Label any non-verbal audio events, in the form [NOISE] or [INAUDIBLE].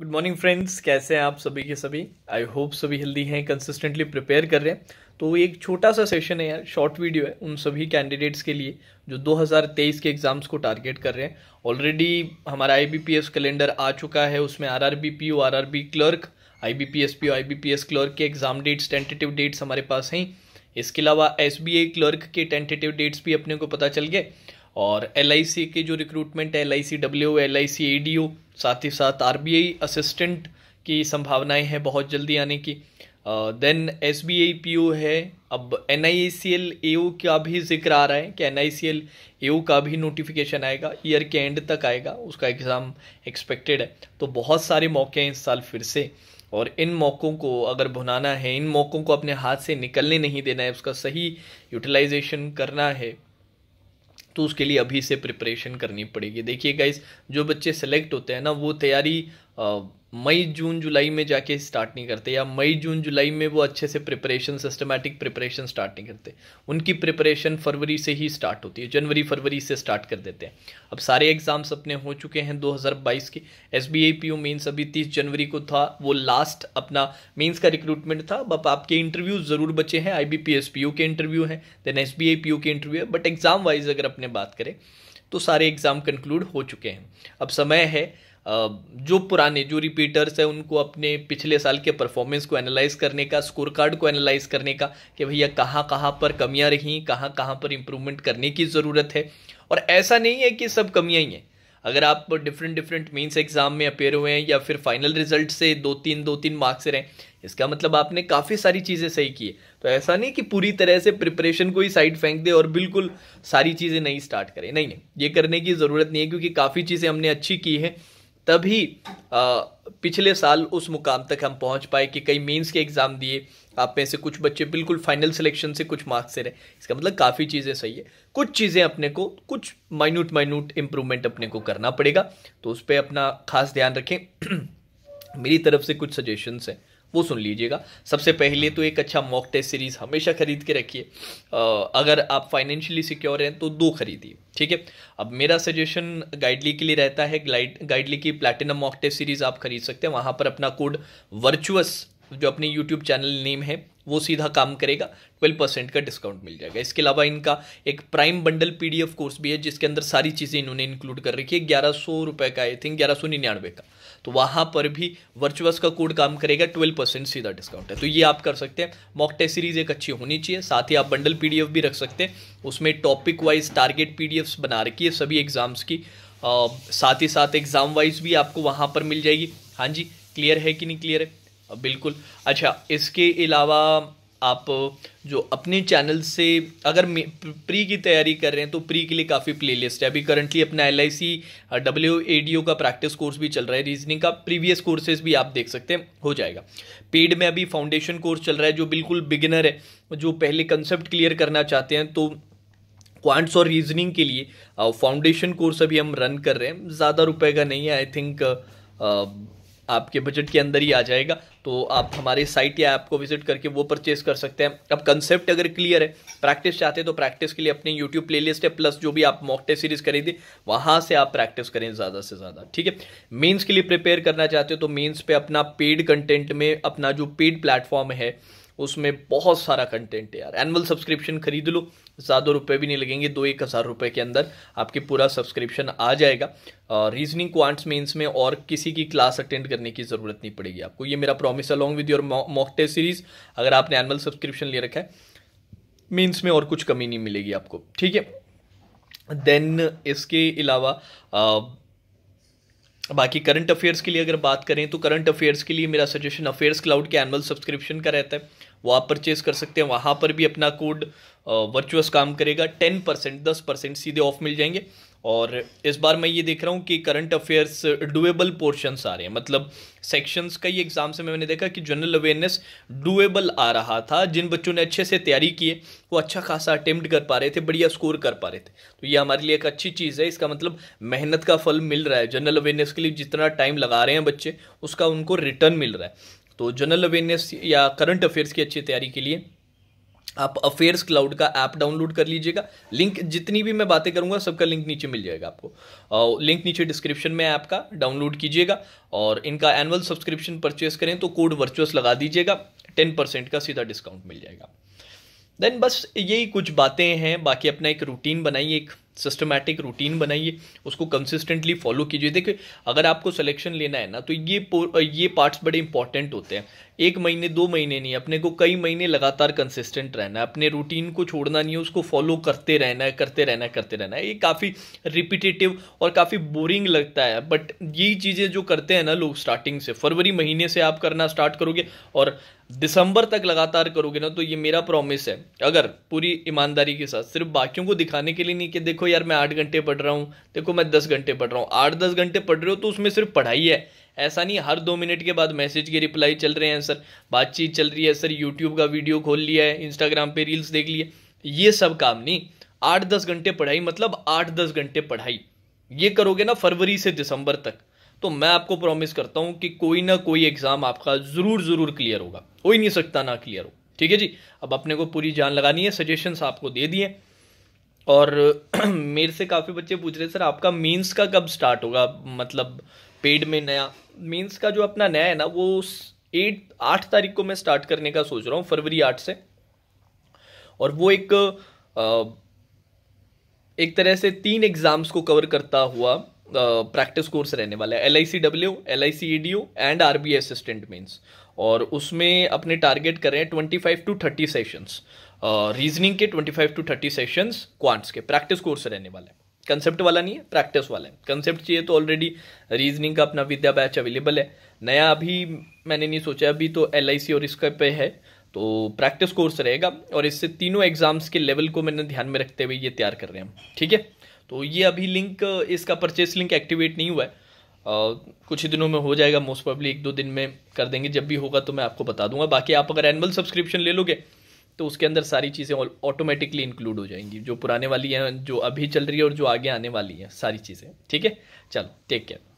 good morning friends कैसे हैं आप सभी के सभी आई होप सभी हेल्दी हैं कंसिस्टेंटली प्रिपेयर कर रहे हैं तो एक छोटा सा सेशन है यार शॉर्ट वीडियो है उन सभी कैंडिडेट्स के लिए जो 2023 के एग्ज़ाम्स को टारगेट कर रहे हैं ऑलरेडी हमारा आई कैलेंडर आ चुका है उसमें R R B P O R R B clerk I B P S P O I B P S clerk के एग्ज़ाम डेट्स टेंटेटिव डेट्स हमारे पास हैं इसके अलावा एस बी आई क्लर्क के टेंटेटिव डेट्स भी अपने को पता चल गए और एल के जो रिक्रूटमेंट है L I C W L I C A D O साथ ही साथ आर बी आई असिस्टेंट की संभावनाएं हैं बहुत जल्दी आने की then S B I P O है अब N I C L A का भी जिक्र आ रहा है कि N I C L A का भी नोटिफिकेशन आएगा ईयर के एंड तक आएगा उसका एग्ज़ाम एक्सपेक्टेड है तो बहुत सारे मौके हैं इस साल फिर से और इन मौक़ों को अगर भुनाना है इन मौक़ों को अपने हाथ से निकलने नहीं देना है उसका सही यूटिलाइजेशन करना है तो उसके लिए अभी से प्रिपरेशन करनी पड़ेगी देखिए गाइज जो बच्चे सेलेक्ट होते हैं ना वो तैयारी मई जून जुलाई में जाके स्टार्ट नहीं करते या मई जून जुलाई में वो अच्छे से प्रिपरेशन सिस्टमेटिक प्रिपरेशन स्टार्ट नहीं करते उनकी प्रिपरेशन फरवरी से ही स्टार्ट होती है जनवरी फरवरी से स्टार्ट कर देते हैं अब सारे एग्ज़ाम्स अपने हो चुके हैं 2022 के S B I P means अभी तीस जनवरी को था वो लास्ट अपना मीन्स का रिक्रूटमेंट था अब आपके इंटरव्यू ज़रूर बचे हैं I B P S P U के इंटरव्यू हैं then S B I P U के इंटरव्यू है बट एग्ज़ाम वाइज अगर अपने बात करें तो सारे एग्ज़ाम कंक्लूड हो चुके हैं अब समय है जो पुराने जो रिपीटर्स हैं उनको अपने पिछले साल के परफॉर्मेंस को एनालाइज करने का स्कोर कार्ड को एनालाइज करने का कि भैया कहाँ कहाँ पर कमियाँ रही कहाँ कहाँ पर इम्प्रूवमेंट करने की ज़रूरत है और ऐसा नहीं है कि सब कमियाँ ही हैं अगर आप डिफरेंट डिफरेंट मीन्स एग्ज़ाम में अपेयर हुए हैं या फिर फाइनल रिजल्ट से दो तीन दो तीन मार्क्स रहें इसका मतलब आपने काफ़ी सारी चीज़ें सही की है तो ऐसा नहीं कि पूरी तरह से प्रिपरेशन को ही साइड फेंक दे और बिल्कुल सारी चीज़ें नहीं स्टार्ट करें नहीं नहीं ये करने की ज़रूरत नहीं है क्योंकि काफ़ी चीज़ें हमने अच्छी की हैं तभी आ, पिछले साल उस मुकाम तक हम पहुंच पाए कि कई मेंस के एग्ज़ाम दिए आप में से कुछ बच्चे बिल्कुल फाइनल सिलेक्शन से कुछ मार्क्स से रहे इसका मतलब काफ़ी चीज़ें सही है कुछ चीज़ें अपने को कुछ माइन्यूट माइन्यूट इम्प्रूवमेंट अपने को करना पड़ेगा तो उस पर अपना खास ध्यान रखें [CLEARS THROAT] मेरी तरफ से कुछ सजेशंस हैं वो सुन लीजिएगा सबसे पहले तो एक अच्छा मॉक टेस्ट सीरीज हमेशा खरीद के रखिए अगर आप फाइनेंशियली सिक्योर हैं तो दो खरीदिए ठीक है अब मेरा सजेशन गाइडली के लिए रहता है गाइडली की प्लैटिनम मॉक टेस्ट सीरीज आप खरीद सकते हैं वहां पर अपना कोड वर्चुअस जो अपने यूट्यूब चैनल नेम है वो सीधा काम करेगा ट्वेल्व परसेंट का डिस्काउंट मिल जाएगा इसके अलावा इनका एक प्राइम बंडल पी कोर्स भी है जिसके अंदर सारी चीज़ें इन्होंने इंक्लूड कर रखी है ग्यारह सौ रुपये का आई थिंक ग्यारह सौ निन्यानवे का तो वहाँ पर भी वर्चुअस का कोड काम करेगा ट्वेल्व परसेंट सीधा डिस्काउंट है तो ये आप कर सकते हैं मॉक टेस्ट सीरीज एक अच्छी होनी चाहिए साथ ही आप बंडल पी भी रख सकते हैं उसमें टॉपिक वाइज टारगेट पी बना रखी है सभी एग्जाम्स की आ, साथ ही साथ एग्ज़ाम वाइज भी आपको वहाँ पर मिल जाएगी हाँ जी क्लियर है कि नहीं क्लियर है बिल्कुल अच्छा इसके अलावा आप जो अपने चैनल से अगर प्री की तैयारी कर रहे हैं तो प्री के लिए काफ़ी प्लेलिस्ट है अभी करंटली अपना L I C W A D O का प्रैक्टिस कोर्स भी चल रहा है रीजनिंग का प्रीवियस कोर्सेज भी आप देख सकते हैं हो जाएगा पेड में अभी फाउंडेशन कोर्स चल रहा है जो बिल्कुल बिगिनर है जो पहले कंसेप्ट क्लियर करना चाहते हैं तो क्वांट्स और रीजनिंग के लिए फाउंडेशन कोर्स अभी हम रन कर रहे हैं ज़्यादा रुपए का नहीं है आई थिंक आपके बजट के अंदर ही आ जाएगा तो आप हमारी साइट या ऐप को विजिट करके वो परचेज कर सकते हैं अब कंसेप्ट अगर क्लियर है प्रैक्टिस चाहते हैं तो प्रैक्टिस के लिए अपने यूट्यूब प्लेलिस्ट है प्लस जो भी आप मॉकटे सीरीज सीरीज थी वहाँ से आप प्रैक्टिस करें ज़्यादा से ज़्यादा ठीक है मेन्स के लिए प्रिपेयर करना चाहते हो तो मेन्स पे अपना पेड कंटेंट में अपना जो पेड प्लेटफॉर्म है उसमें बहुत सारा कंटेंट है यार एनुअल सब्सक्रिप्शन खरीद लो ज़्यादा रुपए भी नहीं लगेंगे दो एक हज़ार रुपये के अंदर आपके पूरा सब्सक्रिप्शन आ जाएगा रीजनिंग क्वांट्स मेंस में और किसी की क्लास अटेंड करने की ज़रूरत नहीं पड़ेगी आपको ये मेरा promise along with your mock test series अगर आपने एनुअल सब्सक्रिप्शन ले रखा है मीन्स में और कुछ कमी नहीं मिलेगी आपको ठीक है देन इसके अलावा बाकी करंट अफेयर्स के लिए अगर बात करें तो करंट अफेयर्स के लिए मेरा सजेशन अफेयर्स क्लाउड के एनुअल सब्सक्रिप्शन का रहता है वो आप परचेज़ कर सकते हैं वहाँ पर भी अपना कोड वर्चुअस काम करेगा टेन परसेंट दस परसेंट सीधे ऑफ मिल जाएंगे और इस बार मैं ये देख रहा हूँ कि करंट अफेयर्स डुएबल पोर्शंस आ रहे हैं मतलब सेक्शंस का ही एग्जाम से मैंने देखा कि जनरल अवेयरनेस डुएबल आ रहा था जिन बच्चों ने अच्छे से तैयारी किए वो अच्छा खासा अटेम्प्ट कर पा रहे थे बढ़िया स्कोर कर पा रहे थे तो ये हमारे लिए एक अच्छी चीज़ है इसका मतलब मेहनत का फल मिल रहा है जनरल अवेयरनेस के लिए जितना टाइम लगा रहे हैं बच्चे उसका उनको रिटर्न मिल रहा है तो जनरल अवेयरनेस या करंट अफेयर्स की अच्छी तैयारी के लिए आप अफेयर्स क्लाउड का ऐप डाउनलोड कर लीजिएगा लिंक जितनी भी मैं बातें करूंगा सबका लिंक नीचे मिल जाएगा आपको लिंक नीचे डिस्क्रिप्शन में ऐप का डाउनलोड कीजिएगा और इनका एनुअल सब्सक्रिप्शन परचेस करें तो कोड वर्चुअस लगा दीजिएगा टेन परसेंट का सीधा डिस्काउंट मिल जाएगा देन बस यही कुछ बातें हैं बाकी अपना एक रूटीन बनाइए एक सिस्टमैटिक रूटीन बनाइए उसको कंसिस्टेंटली फॉलो कीजिए देखिए अगर आपको सिलेक्शन लेना है ना तो ये ये पार्ट्स बड़े इंपॉर्टेंट होते हैं एक महीने दो महीने नहीं अपने को कई महीने लगातार कंसिस्टेंट रहना है अपने रूटीन को छोड़ना नहीं है उसको फॉलो करते रहना है करते रहना है करते रहना है ये काफ़ी रिपीटेटिव और काफ़ी बोरिंग लगता है बट यही चीज़ें जो करते हैं ना लोग स्टार्टिंग से फरवरी महीने से आप करना स्टार्ट करोगे और दिसंबर तक लगातार करोगे ना तो ये मेरा प्रॉमिस है अगर पूरी ईमानदारी के साथ सिर्फ बाकियों को दिखाने के लिए नहीं कि देखो यार मैं आठ घंटे पढ़ रहा हूँ देखो मैं दस घंटे पढ़ रहा हूँ आठ दस घंटे पढ़ रहे हो तो उसमें सिर्फ पढ़ाई है ऐसा नहीं हर दो मिनट के बाद मैसेज की रिप्लाई चल रहे हैं सर बातचीत चल रही है सर यूट्यूब का वीडियो खोल लिया है इंस्टाग्राम पर रील्स देख लिए ये सब काम नहीं आठ दस घंटे पढ़ाई मतलब आठ दस घंटे पढ़ाई ये करोगे ना फरवरी से दिसंबर तक तो मैं आपको प्रॉमिस करता हूं कि कोई ना कोई एग्ज़ाम आपका ज़रूर ज़रूर क्लियर होगा हो ही नहीं सकता ना क्लियर हो ठीक है जी अब अपने को पूरी जान लगानी है सजेशंस आपको दे दिए और [CLEARS THROAT] मेरे से काफ़ी बच्चे पूछ रहे सर आपका मीन्स का कब स्टार्ट होगा मतलब पेड में नया मीन्स का जो अपना नया है ना वो एट आठ तारीख को मैं स्टार्ट करने का सोच रहा हूँ फरवरी आठ से और वो एक एक तरह से तीन एग्ज़ाम्स को कवर करता हुआ प्रैक्टिस कोर्स रहने वाला है L I C W L I C E D U and R B assistant means और उसमें अपने टारगेट करें twenty five to thirty sessions reasoning के twenty five to thirty sessions quants के प्रैक्टिस कोर्स रहने वाले हैं कंसेप्ट वाला नहीं है प्रैक्टिस वाला है कंसेप्ट चाहिए तो ऑलरेडी रीजनिंग का अपना विद्या बैच अवेलेबल है नया अभी मैंने नहीं सोचा अभी तो एल और इसका पे है तो प्रैक्टिस कोर्स रहेगा और इससे तीनों एग्जाम्स के लेवल को मैंने ध्यान में रखते हुए ये तैयार कर रहे हैं ठीक है तो ये अभी लिंक इसका परचेस लिंक एक्टिवेट नहीं हुआ है आ, कुछ ही दिनों में हो जाएगा मोस्ट पब्लिक एक दो दिन में कर देंगे जब भी होगा तो मैं आपको बता दूंगा बाकी आप अगर एनुअल सब्सक्रिप्शन ले लोगे तो उसके अंदर सारी चीज़ें ऑटोमेटिकली इंक्लूड हो जाएंगी जो पुराने वाली हैं जो अभी चल रही है और जो आगे आने वाली हैं सारी चीज़ें ठीक है चलो टेक केयर